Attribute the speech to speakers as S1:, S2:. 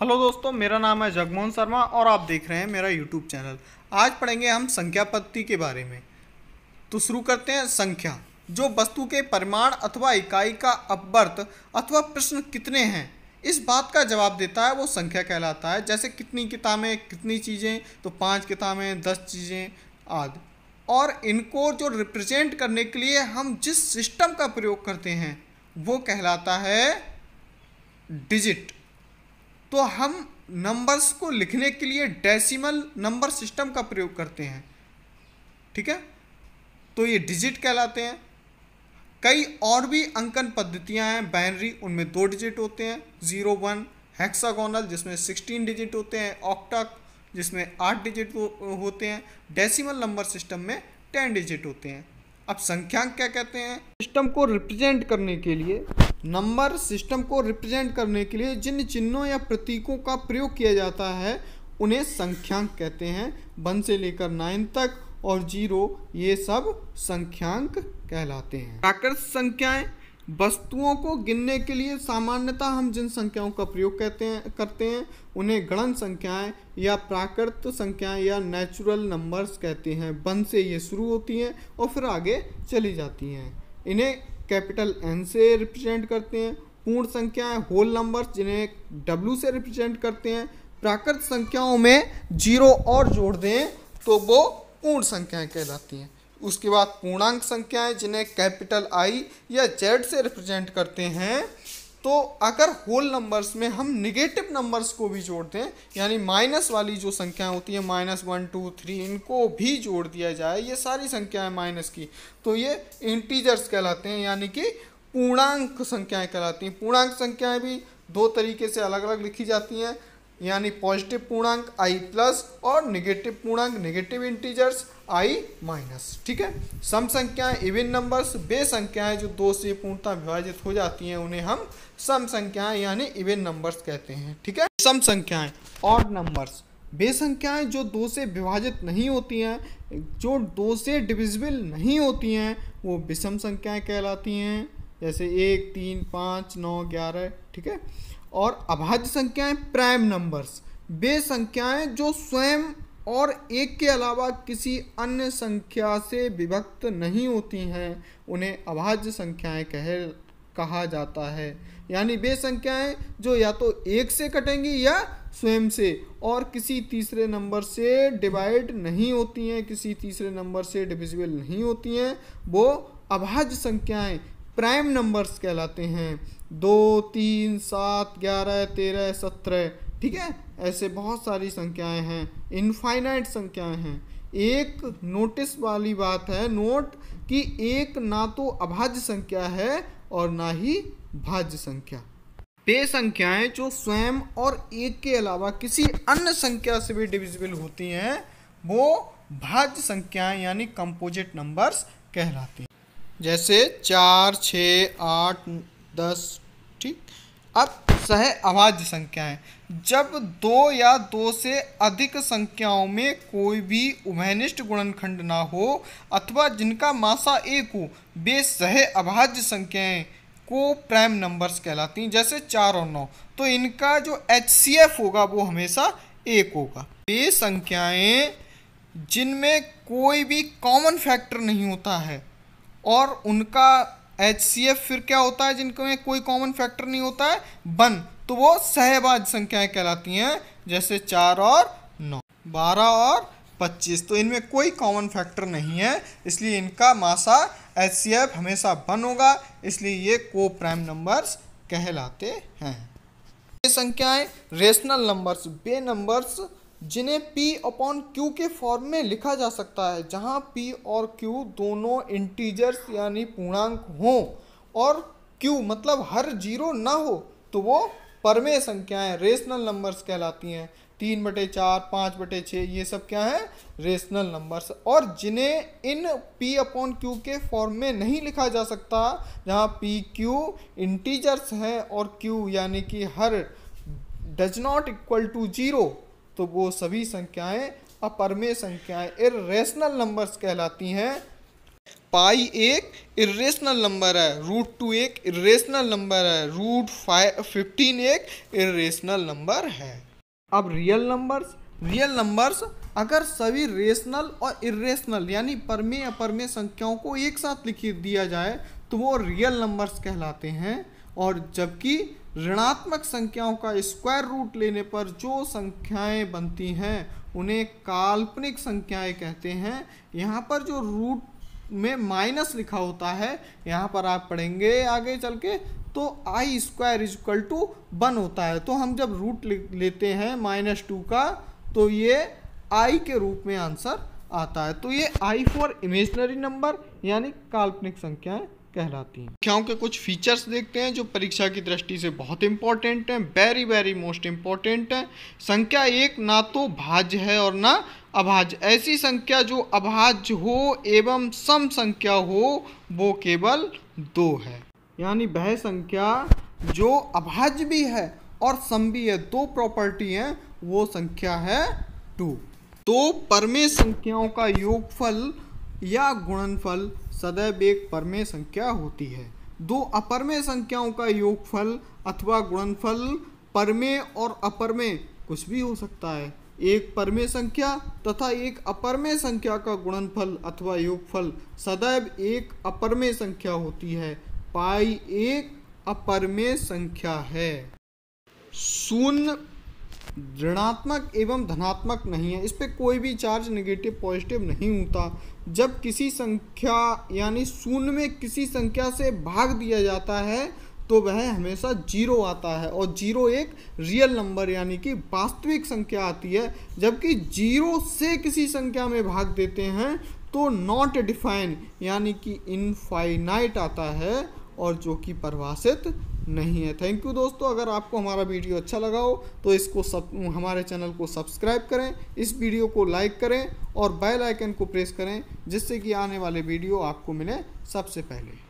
S1: hello दोस्तों मेरा नाम है जगमोहन शर्मा और आप देख रहे हैं मेरा यूट्यूब चैनल आज पढ़ेंगे हम संख्या पद्धति के बारे में तो शुरू करते हैं संख्या जो वस्तु के परिमाण अथवा इकाई का अपवर्त अथवा प्रश्न कितने हैं इस बात का जवाब देता है वो संख्या कहलाता है जैसे कितनी किताबें कितनी चीज़ें तो पाँच किताबें दस चीज़ें आदि और इनको जो रिप्रेजेंट करने के लिए हम जिस सिस्टम का प्रयोग करते हैं वो कहलाता है डिजिट तो हम नंबर्स को लिखने के लिए डेसिमल नंबर सिस्टम का प्रयोग करते हैं ठीक है तो ये डिजिट कहलाते हैं कई और भी अंकन पद्धतियां हैं बाइनरी उनमें दो डिजिट होते हैं ज़ीरो वन हेक्सागोनल जिसमें सिक्सटीन डिजिट होते हैं ऑक्टक जिसमें आठ डिजिट होते हैं डेसिमल नंबर सिस्टम में टेन डिजिट होते हैं अब संख्यांक क्या कहते हैं सिस्टम को रिप्रेजेंट करने के लिए नंबर सिस्टम को रिप्रेजेंट करने के लिए जिन चिन्हों या प्रतीकों का प्रयोग किया जाता है उन्हें संख्यांक कहते हैं वन से लेकर नाइन तक और जीरो ये सब संख्यांक कहलाते हैं प्राकृत संख्याएं वस्तुओं को गिनने के लिए सामान्यतः हम जिन संख्याओं का प्रयोग कहते हैं करते हैं उन्हें गणन संख्याएं या प्राकृत संख्याएं या नेचुरल नंबर्स कहते हैं वन से ये शुरू होती हैं और फिर आगे चली जाती हैं इन्हें कैपिटल एन से रिप्रेजेंट करते हैं पूर्ण संख्याएं होल नंबर्स जिन्हें डब्ल्यू से रिप्रेजेंट करते हैं प्राकृत संख्याओं में जीरो और जोड़ दें तो वो पूर्ण संख्याएं कहलाती हैं उसके बाद पूर्णांक संख्याएं जिन्हें कैपिटल आई या जेड से रिप्रेजेंट करते हैं तो अगर होल नंबर्स में हम निगेटिव नंबर्स को भी जोड़ दें यानी माइनस वाली जो संख्याएं होती हैं माइनस वन टू थ्री इनको भी जोड़ दिया जाए ये सारी संख्याएं माइनस की तो ये इंटीजर्स कहलाते हैं यानी कि पूर्णांक संख्याएं कहलाती हैं पूर्णांक संख्याएं भी दो तरीके से अलग अलग लिखी जाती हैं यानी पॉजिटिव पूर्णांक आई प्लस और निगेटिव पूर्णांक निगेटिव इंटीजर्स आई माइनस ठीक है सम संख्याएं इविन नंबर्स बे संख्याएं जो दो से पूर्णतः विभाजित हो जाती हैं उन्हें हम सम संख्याएं यानी इविन नंबर्स कहते हैं ठीक है सम संख्याएं और नंबर्स बे संख्याएं जो दो से विभाजित नहीं होती हैं जो दो से डिविजिबल नहीं होती हैं वो विषम संख्याएं कहलाती हैं जैसे एक तीन पाँच नौ ग्यारह ठीक है और अभाज्य संख्याएं प्राइम नंबर्स वे संख्याएं जो स्वयं और एक के अलावा किसी अन्य संख्या से विभक्त नहीं होती हैं उन्हें अभाज्य संख्याएं कह कहा जाता है यानी वे संख्याएं जो या तो एक से कटेंगी या स्वयं से और किसी तीसरे नंबर से डिवाइड नहीं होती हैं किसी तीसरे नंबर से डिविजिबल नहीं होती हैं वो अभाज्य संख्याएं प्राइम नंबर्स कहलाते हैं दो तीन सात ग्यारह तेरह सत्रह ठीक है ऐसे बहुत सारी संख्याएं हैं इनफाइनाइट संख्याएं हैं एक नोटिस वाली बात है नोट कि एक ना तो अभाज्य संख्या है और ना ही भाज्य संख्या वे संख्याएं जो स्वयं और एक के अलावा किसी अन्य संख्या से भी डिविजिबल होती हैं वो भाज्य संख्याएं यानी कंपोजिट नंबर्स कहलाती हैं जैसे चार छ आठ दस ठीक अब सह अभाज्य संख्याएं जब दो या दो से अधिक संख्याओं में कोई भी उभयनिष्ठ गुणनखंड ना हो अथवा जिनका मासा एक हो वे सह अभाज्य संख्याएं को प्राइम नंबर्स कहलाती हैं जैसे चार और नौ तो इनका जो एच होगा वो हमेशा एक होगा वे संख्याएं जिनमें कोई भी कॉमन फैक्टर नहीं होता है और उनका एच सी एफ फिर क्या होता है जिनके में कोई कॉमन फैक्टर नहीं होता है वन तो वो सहबाज संख्याएं कहलाती हैं जैसे चार और नौ बारह और पच्चीस तो इनमें कोई कॉमन फैक्टर नहीं है इसलिए इनका मासा एच सी एफ हमेशा वन होगा इसलिए ये को प्राइम नंबर्स कहलाते हैं ये संख्याएं रेशनल नंबर्स बे नंबर्स जिन्हें P अपॉन Q के फॉर्म में लिखा जा सकता है जहाँ P और Q दोनों इंटीजर्स यानी पूर्णांक हों और Q मतलब हर जीरो ना हो तो वो परमेय संख्याएं रेशनल नंबर्स कहलाती हैं तीन बटे चार पाँच बटे छः ये सब क्या हैं रेशनल नंबर्स और जिन्हें इन p अपॉन क्यू के फॉर्म में नहीं लिखा जा सकता जहाँ p q इंटीजर्स हैं और q यानी कि हर does not equal to zero तो वो सभी संख्याएं अपरमेय संख्याएं इेशनल नंबर्स कहलाती हैं पाई एक इेशनल नंबर है रूट टू एक इेशनल नंबर है रूट फाइव फिफ्टीन एक इेशनल नंबर है अब रियल नंबर्स रियल नंबर्स अगर सभी रेशनल और इेशनल यानी परमे अपरमे संख्याओं को एक साथ लिख दिया जाए तो वो रियल नंबर्स कहलाते हैं और जबकि ऋणात्मक संख्याओं का स्क्वायर रूट लेने पर जो संख्याएं बनती हैं उन्हें काल्पनिक संख्याएं कहते हैं यहाँ पर जो रूट में माइनस लिखा होता है यहाँ पर आप पढ़ेंगे आगे चल के तो I square equal to one होता है तो हम जब रूट लेते हैं माइनस टू का तो ये आई के रूप में आंसर आता है तो ये आई फॉर इमेजनरी नंबर यानी काल्पनिक संख्याएं कहलाती हैं परीक्षाओं के कुछ फीचर्स देखते हैं जो परीक्षा की दृष्टि से बहुत इंपॉर्टेंट हैं वेरी वेरी मोस्ट इम्पॉर्टेंट हैं संख्या एक ना तो भाज्य है और ना अभाज्य ऐसी संख्या जो अभाज्य हो एवं सम संख्या हो वो केवल दो है यानी वह संख्या जो अभाज्य भी है और सम भी है दो प्रॉपर्टी हैं वो संख्या है टू तो परमे संख्याओं का योगफल या गुणनफल सदैव एक परमेय संख्या होती है दो अपरमेय संख्याओं का योगफल अथवा गुणनफल परमेय और अपरमेय कुछ भी हो सकता है एक परमेय संख्या तथा एक अपरमेय संख्या का गुणनफल अथवा योगफल सदैव एक अपरमेय संख्या होती है पाई एक अपरमेय संख्या है शून्य ऋणात्मक एवं धनात्मक नहीं है इस पर कोई भी चार्ज नेगेटिव पॉजिटिव नहीं होता जब किसी संख्या यानी शून्य में किसी संख्या से भाग दिया जाता है तो वह हमेशा जीरो आता है और जीरो एक रियल नंबर यानी कि वास्तविक संख्या आती है जबकि जीरो से किसी संख्या में भाग देते हैं तो नॉट डिफाइन यानी कि इनफाइनाइट आता है और जो कि परिभाषित नहीं है थैंक यू दोस्तों अगर आपको हमारा वीडियो अच्छा लगा हो तो इसको सब हमारे चैनल को सब्सक्राइब करें इस वीडियो को लाइक करें और बेल आइकन को प्रेस करें जिससे कि आने वाले वीडियो आपको मिले सबसे पहले